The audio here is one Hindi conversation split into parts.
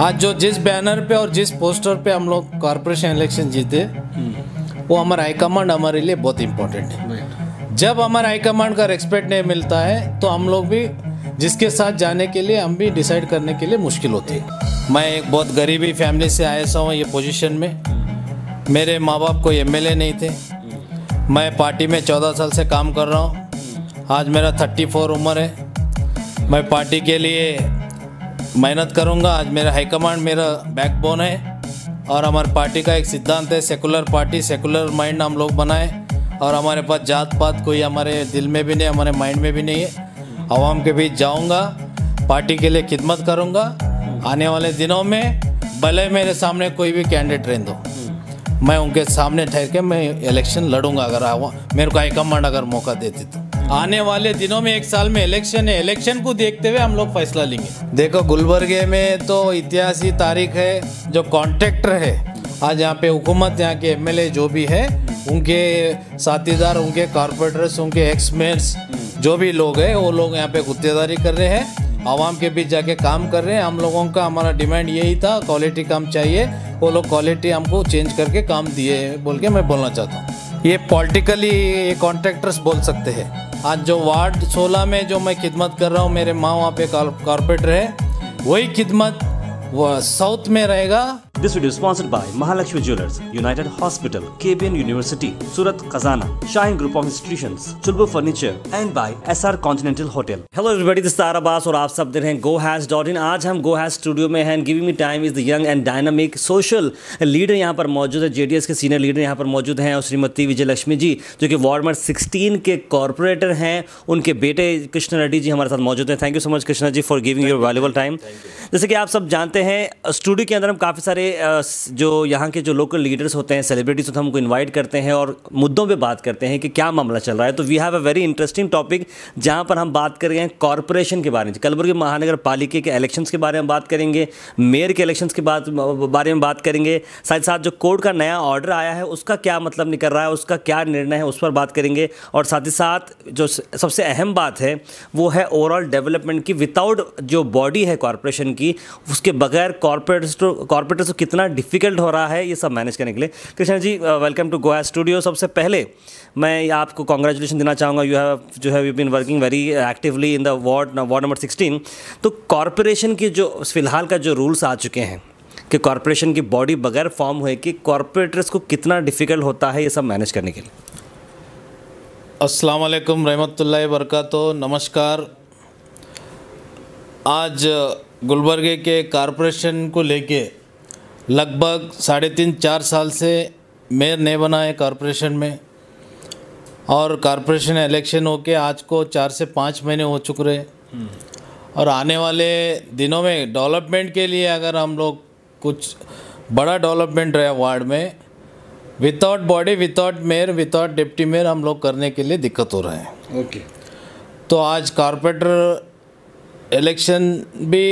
आज जो जिस बैनर पे और जिस पोस्टर पे हम लोग कॉरपोरेशन इलेक्शन जीते वो हमारा हाईकमांड हमारे लिए बहुत इम्पोर्टेंट है जब हमारा हाईकमांड का रेस्पेक्ट नहीं मिलता है तो हम लोग भी जिसके साथ जाने के लिए हम भी डिसाइड करने के लिए मुश्किल होती है मैं एक बहुत गरीबी फैमिली से आया सा हूँ ये पोजीशन में मेरे माँ बाप कोई एम नहीं थे मैं पार्टी में चौदह साल से काम कर रहा हूँ आज मेरा थर्टी फोर उम्र है मैं पार्टी के लिए मेहनत करूंगा आज मेरा हाईकमांड मेरा बैकबोन है और हमारे पार्टी का एक सिद्धांत है सेकुलर पार्टी सेकुलर माइंड हम लोग बनाए और हमारे पास जात पात कोई हमारे दिल में भी नहीं हमारे माइंड में भी नहीं है आवाम के बीच जाऊँगा पार्टी के लिए खिदमत करूँगा आने वाले दिनों में भले मेरे सामने कोई भी कैंडिडेट रहें दो मैं उनके सामने ठहर के मैं इलेक्शन लड़ूंगा अगर आवा मेरे को हाईकमांड अगर मौका देती तो आने वाले दिनों में एक साल में इलेक्शन है इलेक्शन को देखते हुए हम लोग फैसला लेंगे देखो गुलबर्गे में तो इतिहासी तारीख है जो कॉन्ट्रेक्टर है आज यहाँ पे हुकूमत यहाँ के एमएलए जो भी है उनके साथीदार उनके कॉरपोरेटर्स उनके एक्समेंट्स जो भी लोग हैं वो लोग यहाँ पे गुत्तेदारी कर रहे हैं आवाम के बीच जाके काम कर रहे हैं हम लोगों का हमारा डिमांड यही था क्वालिटी काम चाहिए वो लोग क्वालिटी हमको चेंज करके काम दिए बोल के मैं बोलना चाहता हूँ ये पॉलिटिकली ये कॉन्ट्रैक्टर्स बोल सकते हैं आज जो वार्ड 16 में जो मैं खिदमत कर रहा हूँ मेरे माँ वहाँ पे कॉर्पोरेटर है वही खिदमत वो साउथ में रहेगा This video is sponsored by Mahalakshmi Jewelers, United Hospital, KBN University, Surat Kazana, Shine Group of Institutions, Chulbu Furniture and by SR Continental Hotel. Hello everybody, this is Tara Bas and you are देख रहे Today we are in GoHash studio में हैं giving me time is the young and dynamic social leader यहाँ पर मौजूद है जेडीएस के सीनियर लीडर यहाँ पर मौजूद हैं और श्रीमती विजय लक्ष्मी जी जो कि वार्ड नंबर 16 के कॉरपोरेटर हैं उनके बेटे कृष्ण रेड्डी जी हमारे साथ you हैं thank you so much Krishna ji for giving your valuable जैसे कि आप सब जानते हैं स्टूडियो के अंदर हम काफ़ी सारे जो यहाँ के जो लोकल लीडर्स होते हैं सेलिब्रिटीज़ होते हैं हमको इन्वाइट करते हैं और मुद्दों पे बात करते हैं कि क्या मामला चल रहा है तो we have a very interesting topic जहाँ पर हम बात कर रहे हैं कॉरपोरेशन के बारे में कलबुर्गी महानगर पालिके के इलेक्शन के बारे में बात करेंगे मेयर के इलेक्शन के बारे में बात करेंगे साथ साथ जो कोर्ट का नया ऑर्डर आया है उसका क्या मतलब निकल रहा है उसका क्या निर्णय है उस पर बात करेंगे और साथ ही साथ जो सबसे अहम बात है वो है ओवरऑल डेवलपमेंट की विदाउट जो बॉडी है कॉरपोरेशन की उसके बगैर कॉरपोरेटर्स कॉरपोरेटर्स कितना डिफिकल्ट हो रहा है ये सब मैनेज करने के लिए Krishna ji welcome to Goa studio सबसे पहले मैं आपको कॉन्ग्रेचुलेशन देना चाहूँगा यू हैव जो है you been working very actively in the ward ward number sixteen तो कॉरपोरेशन की जो फिलहाल का जो रूल्स आ चुके हैं कि कॉरपोरेशन की बॉडी बगैर फॉर्म हुए कि कॉरपोरेटर्स को कितना डिफिकल्ट होता है ये सब मैनेज करने के लिए अस्सलाम वालेकुम रहमतुल्लाहि वरकत नमस्कार आज गुलबर्गे के कॉरपोरेशन को लेके लगभग साढ़े तीन चार साल से मेयर नहीं बना है कॉरपोरेशन में और कॉरपोरेशन इलेक्शन होके आज को चार से पाँच महीने हो चुके रहे और आने वाले दिनों में डेवलपमेंट के लिए अगर हम लोग कुछ बड़ा डेवलपमेंट रहा वार्ड में without body without mayor without deputy mayor हम लोग करने के लिए दिक्कत हो रहा है ओके okay. तो आज कॉरपोरेटर इलेक्शन भी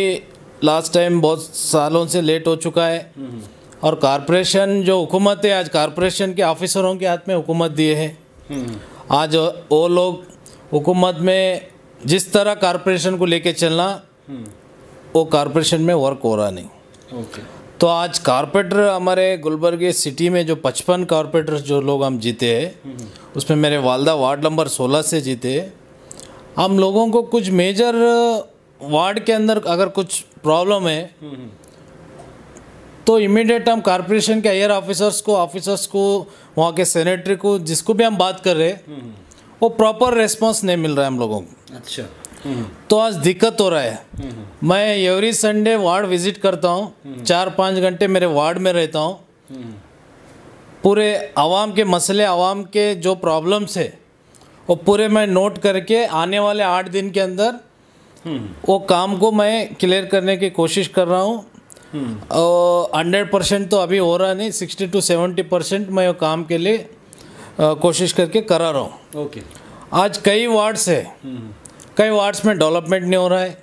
लास्ट टाइम बहुत सालों से लेट हो चुका है और कॉरपोरेशन जो हुकूमत है आज कॉरपोरेशन के ऑफिसरों के हाथ में हुकूमत दिए है आज वो लोग हुकूमत में जिस तरह कॉरपोरेशन को लेके चलना वो कॉरपोरेशन में वर्क हो रहा नहीं तो आज कॉरपोरेटर हमारे गुलबर्ग सिटी में जो पचपन कॉरपोरेटर जो लोग हम जीते हैं उसमें मेरे वालदा वार्ड नंबर सोलह से जीते हम लोगों को कुछ मेजर वार्ड के अंदर अगर कुछ प्रॉब्लम है तो इमीडिएट हम कॉर्पोरेशन के हायर ऑफिसर्स को ऑफिसर्स को वहाँ के सेनेटरी को जिसको भी हम बात कर रहे हैं वो प्रॉपर रेस्पॉन्स नहीं मिल रहा है हम लोगों को अच्छा तो आज दिक्कत हो रहा है मैं एवरी संडे वार्ड विजिट करता हूँ चार पाँच घंटे मेरे वार्ड में रहता हूँ पूरे आवाम के मसले आवाम के जो प्रॉब्लम्स है वो पूरे मैं नोट करके आने वाले आठ दिन के अंदर वो काम को मैं क्लियर करने की कोशिश कर रहा हूँ हंड्रेड हम्म। परसेंट तो अभी हो रहा नहीं सिक्सटी टू सेवेंटी परसेंट मैं वो काम के लिए आ, कोशिश करके करा रहा हूँ ओके okay. आज कई वार्ड्स है हम्म। कई वार्ड्स में डेवलपमेंट नहीं हो रहा है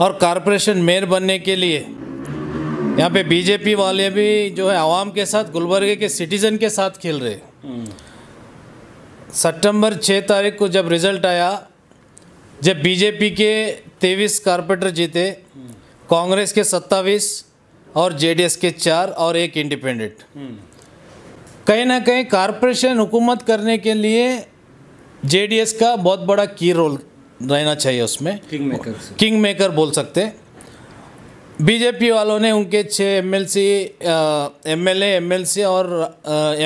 और कॉरपोरेशन मेयर बनने के लिए यहाँ पे बीजेपी वाले भी जो है आवाम के साथ गुलबर्गे के सिटीजन के साथ खेल रहे हम्म। सितंबर छः तारीख को जब रिजल्ट आया जब बीजेपी के तेईस कारपोरेटर जीते कांग्रेस के सत्तावीस और जेडीएस के चार और एक इंडिपेंडेंट कहीं ना कहीं कारपोरेशन हुकूमत करने के लिए जेडीएस का बहुत बड़ा की रोल रहना चाहिए उसमें किंग मेकर किंग मेकर बोल सकते बीजेपी वालों ने उनके छः M L C M L M L C और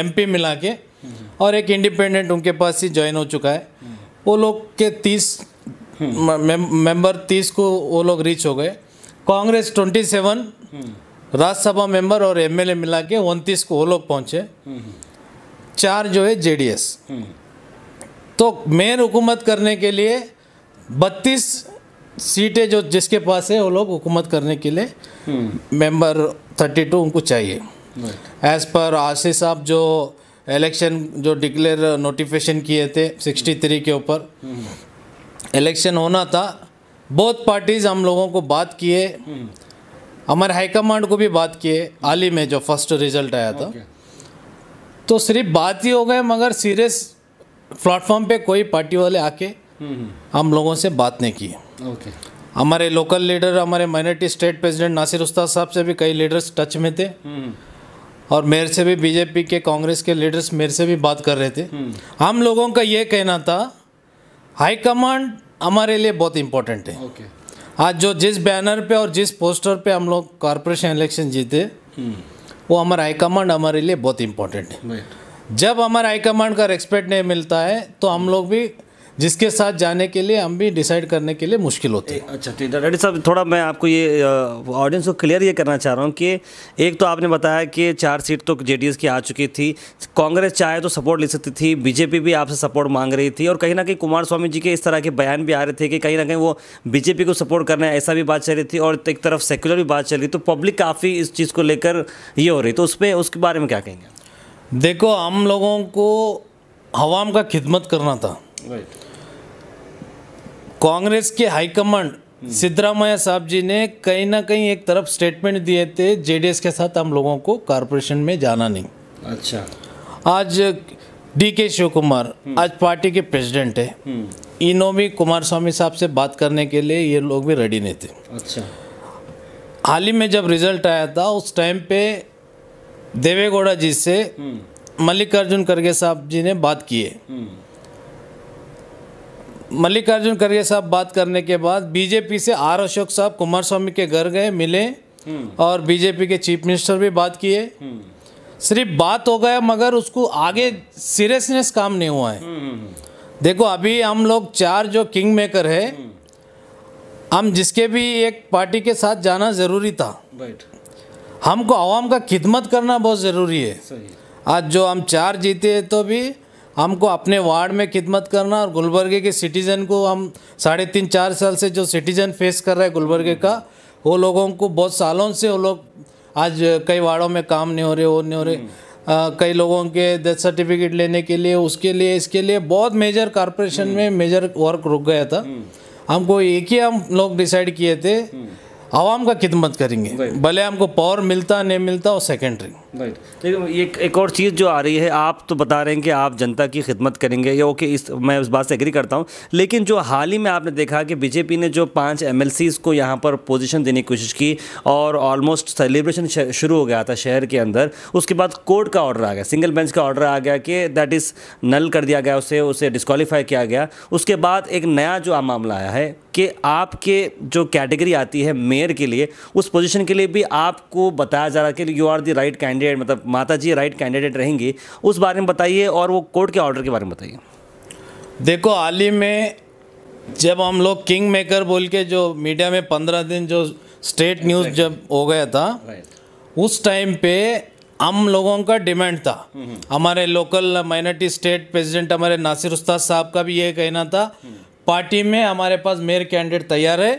एम पी मिला के और एक इंडिपेंडेंट उनके पास ही ज्वाइन हो चुका है वो लोग के तीस मेंबर तीस को वो लोग रीच हो गए Congress twenty seven Rajya Sabha member और एमएलए मिला के उनतीस को वो लोग पहुँचे चार जो है जेडीएस तो मेन हुकूमत करने के लिए बत्तीस सीटें जो जिसके पास है वो लोग हुकूमत करने के लिए मेंबर थर्टी टू उनको चाहिए एज पर आशीष साहब जो इलेक्शन जो डिक्लेयर नोटिफिकेशन किए थे सिक्सटी थ्री के ऊपर इलेक्शन होना था बहुत पार्टीज़ हम लोगों को बात किए हमारे हाईकमांड को भी बात किए हाल में जो फर्स्ट रिजल्ट आया था तो सिर्फ बात ही हो गए मगर सीरियस प्लेटफॉर्म पे कोई पार्टी वाले आके हम्म, हम्म। हम लोगों से बात नहीं की हमारे लोकल लीडर हमारे minority state president Nasir Ustad साहब से भी कई लीडर्स टच में थे हम्म, और मेरे से भी बीजेपी के कांग्रेस के लीडर्स मेरे से भी बात कर रहे थे हम लोगों का ये कहना था हाईकमांड हमारे लिए बहुत इम्पोर्टेंट है okay. आज जो जिस बैनर पे और जिस पोस्टर पे हम लोग कॉरपोरेशन इलेक्शन जीते hmm. वो हमारा हाईकमांड हमारे लिए बहुत इम्पोर्टेंट है जब हमारा हाईकमांड का रेस्पेक्ट नहीं मिलता है तो हम लोग भी जिसके साथ जाने के लिए हम भी डिसाइड करने के लिए मुश्किल होते हैं अच्छा ठीक है डॉक्टर साहब थोड़ा मैं आपको ये ऑडियंस को क्लियर ये करना चाह रहा हूँ कि एक तो आपने बताया कि चार सीट तो जेडीएस की आ चुकी थी कांग्रेस चाहे तो सपोर्ट ले सकती थी बीजेपी भी आपसे सपोर्ट मांग रही थी और कहीं ना कहीं कुमार स्वामी जी के इस तरह के बयान भी आ रहे थे कि कहीं ना कहीं वो बीजेपी को सपोर्ट करना है ऐसा भी बात चल रही थी और एक तरफ सेक्युलर भी बात चल रही तो पब्लिक काफ़ी इस चीज़ को लेकर ये हो रही तो उस पर उसके बारे में क्या कहेंगे देखो हम लोगों को हवाम का खिदमत करना था right. कांग्रेस के हाईकमांड सिद्धरामैया साहब जी ने कहीं ना कहीं एक तरफ स्टेटमेंट दिए थे जेडीएस के साथ हम लोगों को कॉरपोरेशन में जाना नहीं अच्छा आज डी के शिव कुमार आज पार्टी के प्रेसिडेंट है भी हम्म। कुमार स्वामी साहब से बात करने के लिए ये लोग भी रेडी नहीं थे अच्छा हाल ही में जब रिजल्ट आया था उस टाइम पे देवेगौड़ा जी से हम्म। मल्लिकार्जुन खड़गे साहब जी ने बात की है हम्म। मल्लिकार्जुन खड़गे साहब बात करने के बाद बीजेपी से आर अशोक साहब कुमार स्वामी के घर गए मिले हम्म। और बीजेपी के चीफ मिनिस्टर भी बात किए हम्म। सिर्फ बात हो गया मगर उसको आगे सीरियसनेस काम नहीं हुआ है हम्म, देखो अभी हम लोग चार जो किंग मेकर है हम जिसके भी एक पार्टी के साथ जाना ज़रूरी था हमको आवाम का खिदमत करना बहुत ज़रूरी है आज जो हम चार जीते तो भी हमको अपने वार्ड में खिदमत करना और गुलबर्गे के सिटीज़न को हम साढ़े तीन चार साल से जो सिटीज़न फेस कर रहा है गुलबर्गे का वो लोगों को बहुत सालों से वो लोग आज कई वार्डों में काम नहीं हो रहे वो नहीं हो रहे हम्म। आ, कई लोगों के डेथ सर्टिफिकेट लेने के लिए उसके लिए इसके लिए बहुत मेजर कॉरपोरेशन में मेजर हम्म। वर्क रुक गया था हम्म। हमको एक ही हम लोग डिसाइड किए थे आवाम का खिदमत करेंगे भले हमको पावर मिलता नहीं मिलता वो सेकेंडरी राइट ये एक और चीज़ जो आ रही है आप तो बता रहे हैं कि आप जनता की खिदमत करेंगे या ओके इस मैं उस बात से एग्री करता हूँ लेकिन जो हाल ही में आपने देखा कि बीजेपी ने जो पांच एम को यहाँ पर पोजीशन देने की कोशिश की और ऑलमोस्ट सेलिब्रेशन शुरू हो गया था शहर के अंदर उसके बाद कोर्ट का ऑर्डर आ गया सिंगल बेंच का ऑर्डर आ गया कि दैट इज़ नल कर दिया गया उसे उसे डिस्कवालीफाई किया गया उसके बाद एक नया जो मामला आया है कि आपके जो कैटेगरी आती है मेयर के लिए उस पोजिशन के लिए भी आपको बताया जा रहा है कि you are the right candidate candidate मतलब माता जी राइट कैंडिडेट रहेंगी उस बारे में बताइए और वो कोर्ट के ऑर्डर के बारे में बताइए देखो हाल ही में जब हम लोग किंग मेकर बोल के जो मीडिया में पंद्रह दिन जो स्टेट न्यूज़ जब हो गया था उस टाइम पे हम लोगों का डिमांड था हम्म, हम्म। हमारे लोकल माइनॉरिटी स्टेट प्रेसिडेंट हमारे नासिर उस्ताद साहब का भी ये कहना था पार्टी में हमारे पास मेयर कैंडिडेट तैयार है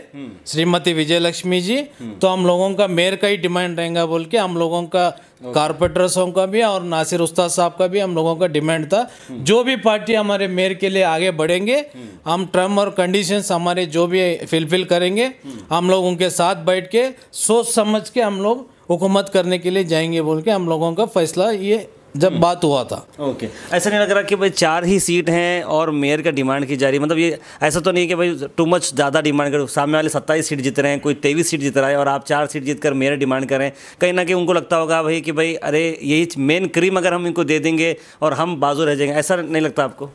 श्रीमती विजय लक्ष्मी जी तो हम लोगों का मेयर का ही डिमांड रहेगा बोल के हम लोगों का कारपोरेटर्सों का भी और नासिर उस्ताद साहब का भी हम लोगों का डिमांड था जो भी पार्टी हमारे मेयर के लिए आगे बढ़ेंगे हम टर्म और कंडीशन हमारे जो भी फिलफिल करेंगे हम लोग उनके साथ बैठ के सोच समझ के हम लोग हुकूमत करने के लिए जाएंगे बोल के हम लोगों का फैसला ये जब हम्म। बात हुआ था ओके ऐसा नहीं लग रहा कि भाई चार ही सीट हैं और मेयर का डिमांड की जा रही है मतलब ये ऐसा तो नहीं है कि भाई टू मच ज़्यादा डिमांड करो सामने वाले सत्ताईस सीट जीत रहे हैं कोई तेईस सीट जीत रहा है और आप चार सीट जीत कर मेयर डिमांड करें कहीं ना कहीं उनको लगता होगा भाई कि भाई अरे यही मेन क्रीम अगर हम इनको दे देंगे और हम बाजू रह जाएंगे ऐसा नहीं लगता आपको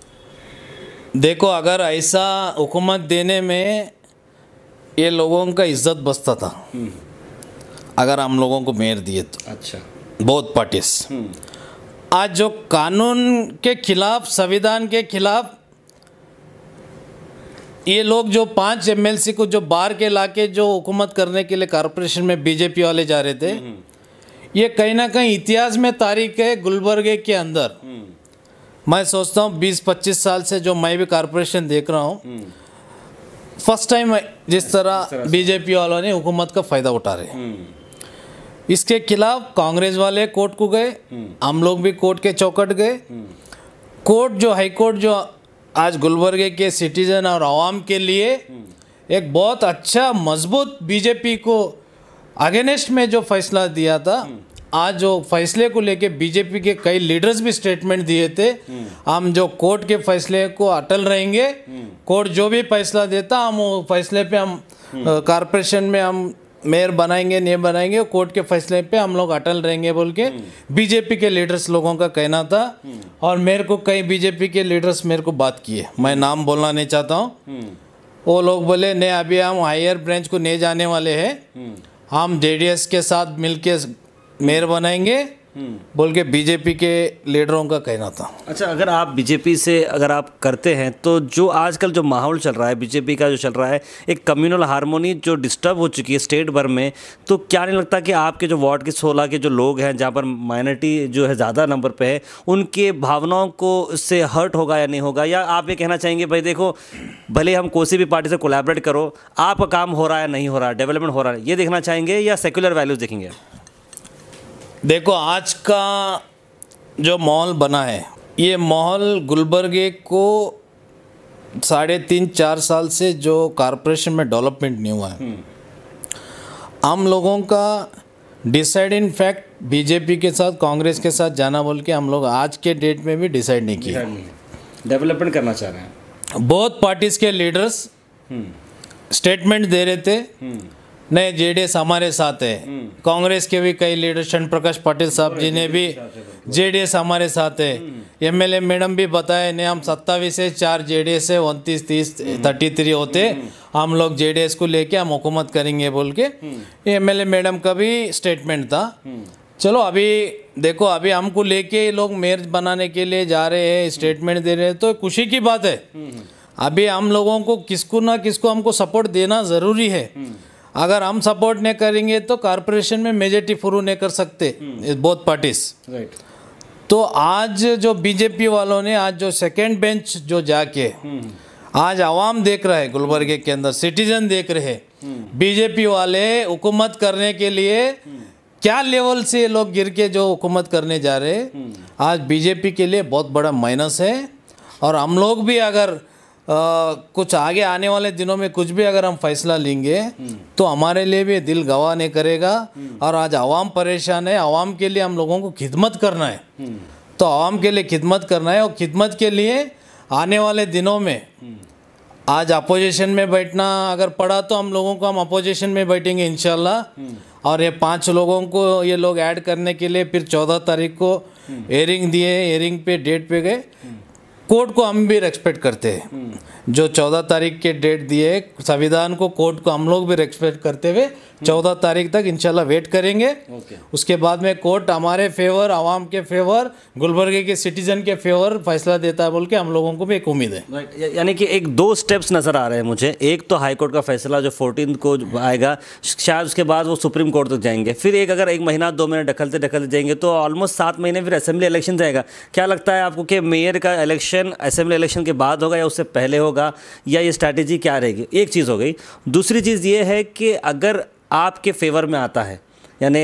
देखो अगर ऐसा हुकूमत देने में ये लोगों का इज्जत बसता था हम्म। अगर हम लोगों को मेयर दिए तो अच्छा बहुत पार्टीज आज जो कानून के खिलाफ संविधान के खिलाफ ये लोग जो पांच एमएलसी को जो बाहर के लाके जो हुकूमत करने के लिए कॉरपोरेशन में बीजेपी वाले जा रहे थे हम्म। ये कहीं ना कहीं इतिहास में तारीख है गुलबर्गे के अंदर हम्म। मैं सोचता हूँ बीस पच्चीस साल से जो मैं भी कॉरपोरेशन देख रहा हूँ फर्स्ट टाइम हम्म। जिस तरह बीजेपी वालों ने हुकूमत का फ़ायदा उठा रहे हैं इसके खिलाफ कांग्रेस वाले कोर्ट को गए हम्म। हम लोग भी कोर्ट के चौकट गए हम्म। कोर्ट जो हाई कोर्ट जो आज गुलबर्गे के सिटीजन और आवाम के लिए हम्म। एक बहुत अच्छा मजबूत बीजेपी को अगेनेस्ट में जो फैसला दिया था आज जो फैसले को लेके बीजेपी के कई लीडर्स भी स्टेटमेंट दिए थे हम जो कोर्ट के फैसले को अटल रहेंगे कोर्ट जो भी फैसला देता हम वो फैसले पे हम कॉरपोरेशन में हम मेयर बनाएंगे नहीं बनाएंगे कोर्ट के फैसले पे हम लोग अटल रहेंगे बोल के हम्म। बीजेपी के लीडर्स लोगों का कहना था हम्म। और मेरे को कई बीजेपी के लीडर्स मेरे को बात किए मैं नाम बोलना नहीं चाहता हूँ हम्म। वो लोग बोले नहीं अभी हम हायर ब्रांच को नहीं जाने वाले हैं हम जेडीएस के साथ मिलके मेयर बनाएंगे बोल के बीजेपी के लीडरों का कहना था अच्छा अगर आप बीजेपी से अगर आप करते हैं तो जो आजकल जो माहौल चल रहा है बीजेपी का जो चल रहा है एक कम्युनल हारमोनी जो डिस्टर्ब हो चुकी है स्टेट भर में तो क्या नहीं लगता कि आपके जो वार्ड के सोलह के जो लोग हैं जहाँ पर माइनॉरिटी जो है ज़्यादा नंबर पर है उनके भावनाओं को इससे हर्ट होगा या नहीं होगा या आप ये कहना चाहेंगे भाई देखो भले हम कोसी भी पार्टी से कोलेबरेट करो आपका काम हो रहा है नहीं हो रहा है डेवलपमेंट हो रहा है ये देखना चाहेंगे या सेक्युलर वैल्यूज़ देखेंगे देखो आज का जो मॉल बना है ये मॉल गुलबर्गे को साढ़े तीन चार साल से जो कारपोरेशन में डेवलपमेंट नहीं हुआ है हम हम्म। लोगों का डिसाइड इन फैक्ट बीजेपी के साथ कांग्रेस के साथ जाना बोल के हम लोग आज के डेट में भी डिसाइड नहीं किया डेवलपमेंट करना चाह रहे हैं बहुत पार्टीज के लीडर्स हम्म। स्टेटमेंट दे रहे थे हम्म। नहीं जेडीएस हमारे साथ है हम्म। कांग्रेस के भी कई लीडर चंद प्रकाश पाटिल साहब जी ने भी जेडीएस हमारे साथ है एमएलए हम्म। मैडम भी बताए ने हम सत्तावीस है चार जेडीएस है उनतीस तीस थर्टी हम्म। थ्री होते हम लोग जेडीएस को लेके हम हुकूमत करेंगे बोल के एमएलए मैडम का भी स्टेटमेंट था चलो अभी देखो अभी हमको लेके लोग मेयर बनाने के लिए जा रहे है स्टेटमेंट दे रहे हैं तो खुशी की बात है अभी हम लोगों को किसको ना किसको हमको सपोर्ट देना ज़रूरी है अगर हम सपोर्ट नहीं करेंगे तो कॉरपोरेशन में मेजोरिटी फ्रू नहीं कर सकते बोथ पार्टीज राइट तो आज जो बीजेपी वालों ने आज जो सेकेंड बेंच जो जाके हम्म। आज आवाम देख रहे हैं गुलबर्ग के अंदर सिटीजन देख रहे हैं बीजेपी हम्म। वाले हुकूमत करने के लिए हम्म। क्या लेवल से लोग गिर के जो हुकूमत करने जा रहे आज बीजेपी के लिए बहुत बड़ा माइनस है और हम लोग भी अगर कुछ आगे आने वाले दिनों में कुछ भी अगर हम फैसला लेंगे हम्म। तो हमारे लिए भी दिल गवाह नहीं करेगा हम्म। और आज आवाम परेशान है आवाम के लिए हम लोगों को खिदमत करना है हम्म। तो आवाम के लिए खिदमत करना है और खिदमत के लिए आने वाले दिनों में आज अपोजिशन में बैठना अगर पड़ा तो हम लोगों को हम अपोजिशन में बैठेंगे इनशाला और ये पांच लोगों को ये लोग ऐड करने के लिए फिर चौदह तारीख को एयरिंग दिए एयरिंग पे डेट पे गए कोर्ट को हम भी रेस्पेक्ट करते हैं हम्म। जो चौदह तारीख के डेट दिए संविधान को कोर्ट को हम लोग भी रेस्पेक्ट करते हुए हम्म। चौदह तारीख तक इंशाल्लाह वेट करेंगे okay. उसके बाद में कोर्ट हमारे फेवर आवाम के फेवर गुलबर्गे के सिटीजन के फेवर फैसला देता है बोल के हम लोगों को भी एक उम्मीद है right. यानी कि एक दो स्टेप्स नज़र आ रहे हैं मुझे एक तो हाई कोर्ट का फैसला जो फोर्टीन को आएगा शायद उसके बाद वो सुप्रीम कोर्ट तक जाएंगे फिर एक अगर एक महीना दो महीने ढकलते ढकलते जाएंगे तो ऑलमोस्ट सात महीने फिर असेंबली इलेक्शन जाएगा क्या लगता है आपको कि मेयर का इलेक्शन असेंबली इलेक्शन के बाद होगा या उससे पहले होगा या ये स्ट्रैटेजी क्या रहेगी एक चीज़ हो गई दूसरी चीज़ ये है कि अगर आपके फेवर में आता है यानी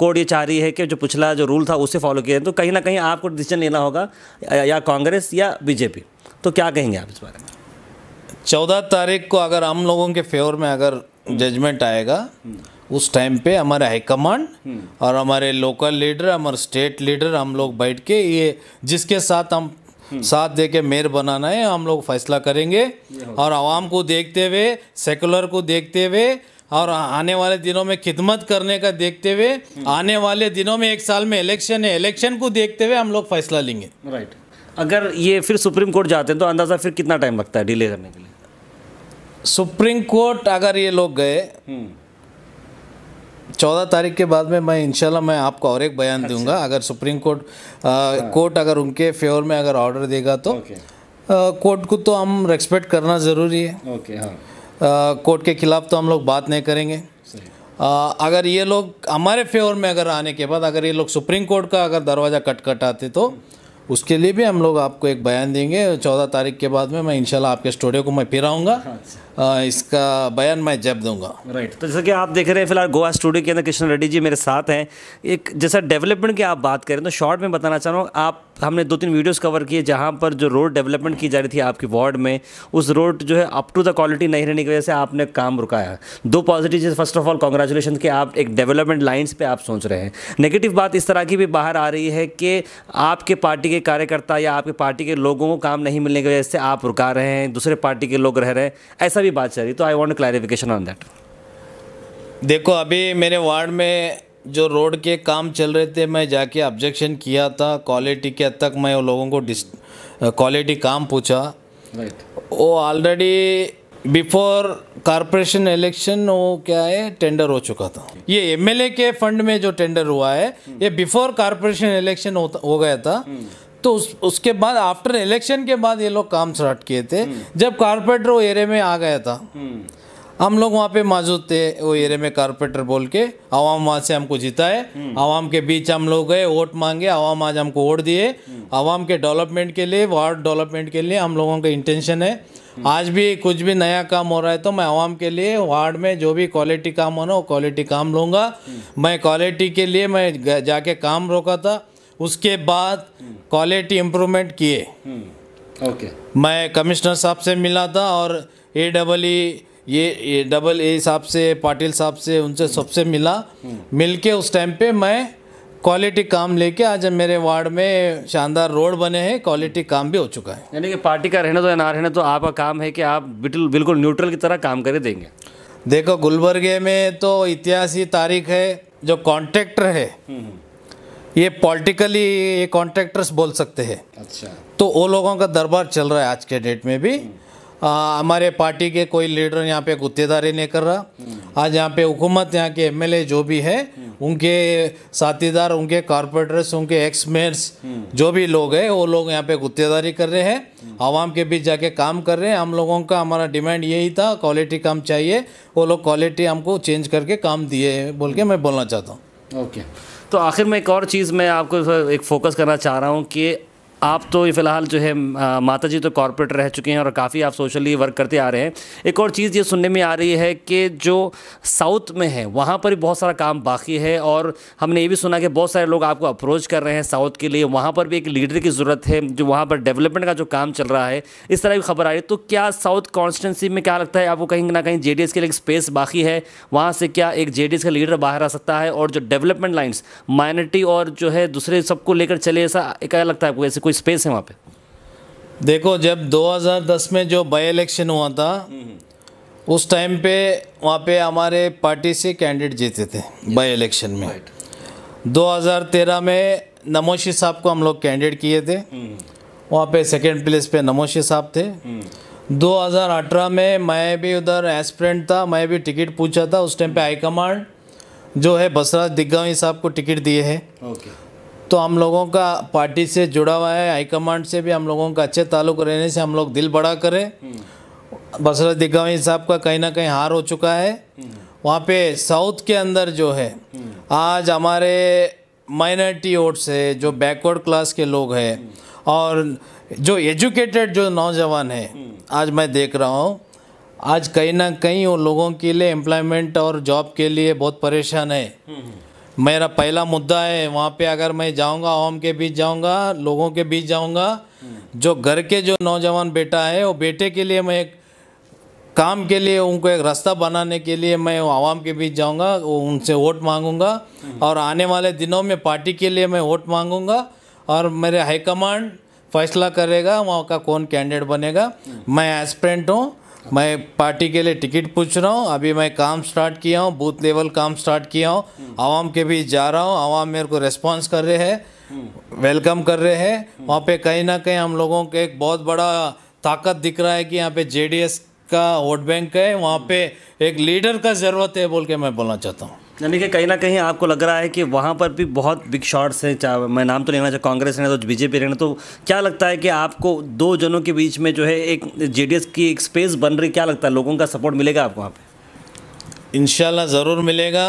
कोर्ट ये चाह रही है कि जो पिछला जो रूल था उसे फॉलो किया तो कहीं ना कहीं आपको डिसीजन लेना होगा या कांग्रेस या बीजेपी तो क्या कहेंगे आप इस बारे में चौदह तारीख को अगर हम लोगों के फेवर में अगर जजमेंट आएगा उस टाइम पे हमारे हाईकमांड और हमारे लोकल लीडर हमारे स्टेट लीडर हम लोग बैठ के ये जिसके साथ हम साथ दे के मेयर बनाना है हम लोग फैसला करेंगे और आवाम को देखते हुए सेकुलर को देखते हुए और आने वाले दिनों में खिदमत करने का देखते हुए हम्म। आने वाले दिनों में एक साल में इलेक्शन है इलेक्शन को देखते हुए हम लोग फैसला लेंगे राइट अगर ये फिर सुप्रीम कोर्ट जाते हैं तो अंदाज़ा फिर कितना टाइम लगता है डिले करने के लिए सुप्रीम कोर्ट अगर ये लोग गए हम्म। चौदह तारीख के बाद में मैं इंशाल्लाह मैं आपको और एक बयान अच्छा। दूंगा अगर सुप्रीम कोर्ट कोर्ट अगर उनके फेवर में अगर ऑर्डर देगा तो कोर्ट को तो हम रेस्पेक्ट करना ज़रूरी है ओके हाँ कोर्ट के ख़िलाफ़ तो हम लोग बात नहीं करेंगे आ, अगर ये लोग हमारे फेवर में अगर आने के बाद अगर ये लोग सुप्रीम कोर्ट का अगर दरवाज़ा आते तो उसके लिए भी हम लोग आपको एक बयान देंगे चौदह तारीख के बाद में मैं इंशाल्लाह आपके स्टूडियो को मैं फिर आऊँगा हाँ, अच्छा। इसका बयान मैं जब दूंगा राइट तो जैसा कि आप देख रहे हैं फिलहाल गोवा स्टूडियो के अंदर कृष्ण रेड्डी जी मेरे साथ हैं एक जैसा डेवलपमेंट की आप बात करें तो शॉर्ट में बताना चाह रहा हूँ आप हमने दो तीन वीडियोस कवर किए जहाँ पर जो रोड डेवलपमेंट की जा रही थी आपकी वार्ड में उस रोड जो है अप टू द क्वालिटी नहीं रहने की वजह से आपने काम रुकाया दो पॉजिटिव चीज़ फर्स्ट ऑफ ऑल कॉन्ग्रेचुलेशन कि आप एक डेवलपमेंट लाइन्स पर आप सोच रहे हैं नेगेटिव बात इस तरह की भी बाहर आ रही है कि आपके पार्टी के के कार्यकर्ता या आपके पार्टी के लोगों को काम नहीं मिलने की वजह से आप रुका रहे हैं दूसरे पार्टी के लोग रह रहे हैं ऐसा भी बात चल रही तो I want clarification on that देखो अभी मेरे वार्ड में जो रोड के काम चल रहे थे मैं जाके ऑब्जेक्शन किया था क्वालिटी के हद तक मैं वो लोगों को डिस क्वालिटी काम पूछा right. वो ऑलरेडी बिफोर कॉरपोरेशन इलेक्शन वो क्या है टेंडर हो चुका था okay. ये एमएलए के फंड में जो टेंडर हुआ है hmm. ये बिफोर कॉरपोरेशन इलेक्शन हो गया था hmm. तो उस उसके बाद आफ्टर इलेक्शन के बाद ये लोग काम स्टार्ट किए थे हम्म। जब कारपेंटर वो एरे में आ गया था हम्म। हम लोग वहाँ पे मौजूद थे वो एरिया में कारपेंटर बोल के आवाम वहाँ से हमको जीता है हम्म। आवाम के बीच हम लोग गए वोट मांगे आवाम आज हमको वोट दिए आवाम के डेवलपमेंट के लिए वार्ड डेवलपमेंट के लिए हम लोगों का इंटेंशन है आज भी कुछ भी नया काम हो रहा है तो मैं आवाम के लिए वार्ड में जो भी क्वालिटी काम होना वो क्वालिटी काम लूँगा मैं क्वालिटी के लिए मैं जाके काम रोका था उसके बाद क्वालिटी इम्प्रूवमेंट किए ओके हम्म। मैं कमिश्नर साहब से मिला था और ए डबल ई ये डबल ए e e साहब से पाटिल साहब से उनसे सबसे मिला हम्म। मिलके उस टाइम पे मैं क्वालिटी काम लेके आज मेरे वार्ड में शानदार रोड बने हैं क्वालिटी काम भी हो चुका है यानी कि पार्टी का रहना तो या ना रहना तो आपका काम है कि आप बिल्कुल बिल्कुल न्यूट्रल की तरह काम करके देंगे देखो गुलबर्गे में तो इतिहास तारीख है जो कॉन्ट्रेक्टर है हम्म। ये पॉलिटिकली ये कॉन्ट्रैक्टर्स बोल सकते हैं अच्छा तो वो लोगों का दरबार चल रहा है आज के डेट में भी हमारे पार्टी के कोई लीडर यहाँ पे गुत्तेदारी नहीं कर रहा हम्म। आज यहाँ पे हुकूमत यहाँ के एमएलए जो भी है हम्म। उनके साथीदार उनके कॉरपोरेटर्स उनके एक्स हम्म। मेयर्स जो भी लोग हैं वो लोग यहाँ पे गुत्तेदारी कर रहे हैं आवाम के बीच जाके काम कर रहे हैं हम लोगों का हमारा डिमांड यही था क्वालिटी काम चाहिए वो लोग क्वालिटी हमको चेंज करके काम दिए बोल के मैं बोलना चाहता हूँ ओके okay. तो आखिर में एक और चीज़ मैं आपको एक फोकस करना चाह रहा हूँ कि आप तो ये फ़िलहाल जो है माता जी तो कॉरपोरेट रह चुके हैं और काफ़ी आप सोशली वर्क करते आ रहे हैं एक और चीज़ ये सुनने में आ रही है कि जो साउथ में है वहाँ पर भी बहुत सारा काम बाकी है और हमने ये भी सुना कि बहुत सारे लोग आपको अप्रोच कर रहे हैं साउथ के लिए वहाँ पर भी एक लीडर की ज़रूरत है जो वहाँ पर डेवलपमेंट का जो काम चल रहा है इस तरह की खबर आ रही है तो क्या साउथ कॉन्स्टिटेंसी में क्या लगता है आपको कहीं ना कहीं जे के लिए स्पेस बाकी है वहाँ से क्या एक जे का लीडर बाहर आ सकता है और जो डेवलपमेंट लाइन्स माइनॉरिटी और जो है दूसरे सबको लेकर चले ऐसा क्या लगता है आपको ऐसे कोई स्पेस है वहाँ पे देखो जब 2010 में जो बाई इलेक्शन हुआ था उस टाइम पे वहाँ पे हमारे पार्टी से कैंडिडेट जीते थे बाई इलेक्शन में 2013 में नमोशी साहब को हम लोग कैंडिडेट किए थे वहाँ पे सेकेंड प्लेस पे नमोशी साहब थे 2018 में मैं भी उधर एस्परेंट था मैं भी टिकट पूछा था उस टाइम पे हाईकमांड जो है बसराज दिग्गावी साहब को टिकट दिए हैं तो हम लोगों का पार्टी से जुड़ा हुआ है हाईकमांड से भी हम लोगों का अच्छे ताल्लुक रहने से हम लोग दिल बड़ा करें बसरत दिगावी साहब का कहीं ना कहीं हार हो चुका है वहाँ पे साउथ के अंदर जो है आज हमारे माइनॉरिटी वोट से जो बैकवर्ड क्लास के लोग हैं और जो एजुकेटेड जो नौजवान है आज मैं देख रहा हूँ आज कहीं ना कहीं वो लोगों के लिए एम्प्लॉयमेंट और जॉब के लिए बहुत परेशान है मेरा पहला मुद्दा है वहाँ पे अगर मैं जाऊँगा आवाम के बीच जाऊँगा लोगों के बीच जाऊँगा जो घर के जो नौजवान बेटा है वो बेटे के लिए मैं एक काम के लिए उनको एक रास्ता बनाने के लिए मैं आवाम के बीच जाऊँगा उनसे वोट मांगूंगा और आने वाले दिनों में पार्टी के लिए मैं वोट मांगूँगा और मेरे हाईकमांड फैसला करेगा वहाँ का कौन कैंडिडेट बनेगा मैं एस्परेंट हूँ मैं पार्टी के लिए टिकट पूछ रहा हूँ अभी मैं काम स्टार्ट किया हूँ बूथ लेवल काम स्टार्ट किया हूँ आवाम के बीच जा रहा हूँ आवाम मेरे को रेस्पॉन्स कर रहे हैं वेलकम कर रहे हैं वहाँ पे कहीं ना कहीं हम लोगों के एक बहुत बड़ा ताकत दिख रहा है कि यहाँ पे जेडीएस का वोट बैंक है वहाँ पे एक लीडर का ज़रूरत है बोल के मैं बोलना चाहता हूँ यानी कि कहीं ना कहीं आपको लग रहा है कि वहाँ पर भी बहुत बिग शॉट्स हैं चाहे मैं नाम तो लेना चाहूँ कांग्रेस रहना तो बीजेपी रहना तो क्या लगता है कि आपको दो जनों के बीच में जो है एक जेडीएस की एक स्पेस बन रही क्या लगता है लोगों का सपोर्ट मिलेगा आपको वहाँ पर इन ज़रूर मिलेगा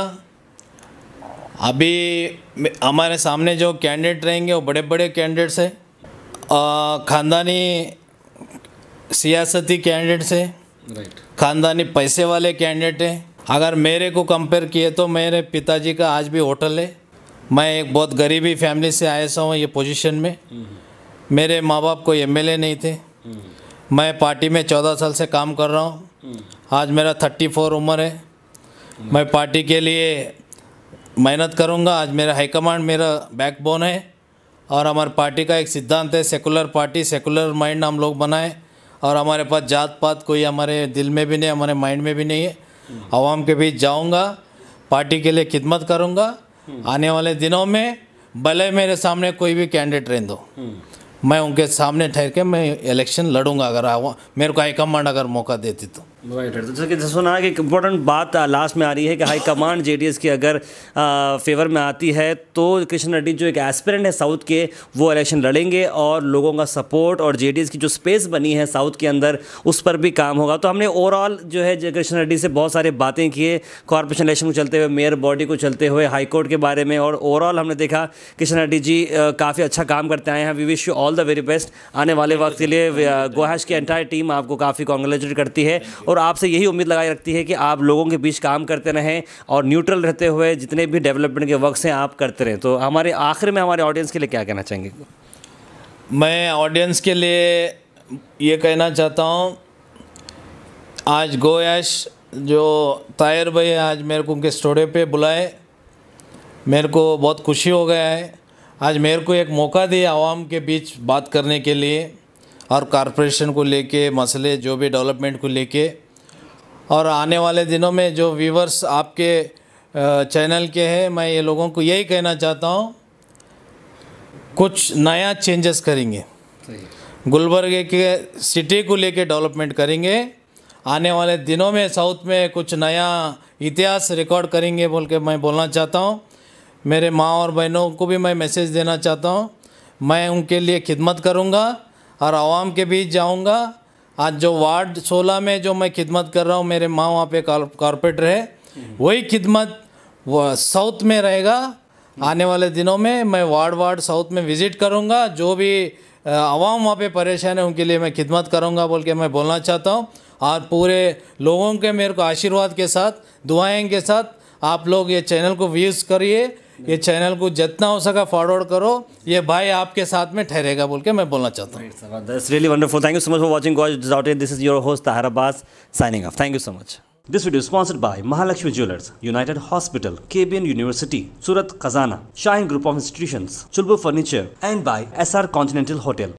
अभी हमारे सामने जो कैंडिडेट रहेंगे वो बड़े बड़े कैंडिडेट्स हैं ख़ानदानी सियासती कैंडिडेट्स हैं राइट ख़ानदानी पैसे वाले कैंडिडेट हैं अगर मेरे को कंपेयर किए तो मेरे पिताजी का आज भी होटल है मैं एक बहुत गरीबी फैमिली से आया सा हूँ ये पोजीशन में मेरे माँ बाप कोई एमएलए नहीं थे मैं पार्टी में चौदह साल से काम कर रहा हूँ आज मेरा थर्टी फोर उम्र है मैं पार्टी के लिए मेहनत करूँगा आज मेरा हाईकमांड मेरा बैकबोन है और हमारे पार्टी का एक सिद्धांत है सेकुलर पार्टी सेकुलर माइंड हम लोग बनाए और हमारे पास जात पात कोई हमारे दिल में भी नहीं हमारे माइंड में भी नहीं है आवाम के बीच जाऊंगा पार्टी के लिए खिदमत करूंगा आने वाले दिनों में भले मेरे सामने कोई भी कैंडिडेट रहें दो मैं उनके सामने ठहर के मैं इलेक्शन लड़ूंगा अगर मेरे को हाईकमांड अगर मौका देती तो राइट right. जैसे तो कि जैसे सुना कि इम्पोर्टेंट बात लास्ट uh, में आ रही है कि हाई कमांड जेडीएस की अगर आ, uh, फेवर में आती है तो कृष्ण रेड्डी जो एक एस्पिरेंट है साउथ के वो इलेक्शन लड़ेंगे और लोगों का सपोर्ट और जेडीएस की जो स्पेस बनी है साउथ के अंदर उस पर भी काम होगा तो हमने ओवरऑल जो है कृष्ण रेड्डी से बहुत सारी बातें किए कॉरपोरेशन इलेक्शन को चलते हुए मेयर बॉडी को चलते हुए हाईकोर्ट के बारे में और ओवरऑल हमने देखा कृष्ण रेड्डी जी uh, काफ़ी अच्छा काम करते आए हैं we wish you all the very best आने वाले वक्त के लिए गोहाश की एंटायर टीम आपको काफ़ी कॉन्ग्रेचुलेट करती है और और आपसे यही उम्मीद लगाई रखती है कि आप लोगों के बीच काम करते रहें और न्यूट्रल रहते हुए जितने भी डेवलपमेंट के वर्क हैं आप करते रहें तो हमारे आखिर में हमारे ऑडियंस के लिए क्या कहना चाहेंगे मैं ऑडियंस के लिए ये कहना चाहता हूँ आज ऐश जो तायर भाई आज मेरे को उनके स्टूडियो पे बुलाए मेरे को बहुत खुशी हो गया है आज मेरे को एक मौका दिया आवाम के बीच बात करने के लिए और कॉरपोरेशन को लेके मसले जो भी डेवलपमेंट को लेके और आने वाले दिनों में जो व्यूवर्स आपके चैनल के हैं मैं ये लोगों को यही कहना चाहता हूँ कुछ नया चेंजेस करेंगे गुलबर्ग के सिटी को लेके डेवलपमेंट करेंगे आने वाले दिनों में साउथ में कुछ नया इतिहास रिकॉर्ड करेंगे बोल के मैं बोलना चाहता हूँ मेरे माँ और बहनों को भी मैं मैसेज देना चाहता हूँ मैं उनके लिए खिदमत करूँगा और आवाम के बीच जाऊँगा आज जो वार्ड सोलह में जो मैं खिदमत कर रहा हूँ मेरे माँ वहाँ पे कॉरपोरेटर है वही खिदमत साउथ में रहेगा आने वाले दिनों में मैं वार्ड वार्ड साउथ में विज़िट करूँगा जो भी आवाम वहाँ पे परेशान है उनके लिए मैं खिदमत करूँगा बोल के मैं बोलना चाहता हूँ और पूरे लोगों के मेरे को आशीर्वाद के साथ दुआएँ के साथ आप लोग ये चैनल को व्यूज़ करिए ये चैनल को जितना हो सका फॉरवर्ड करो ये भाई आपके साथ में ठहरेगा बोल के मैं बोलना चाहता हूँ really wonderful thank you so much for watching this is your host Tahrabaz signing off thank you so much this video sponsored by Mahalakshmi jewellers united hospital के university Surat Khazana shine group of institution चुलबू furniture and by S R hotel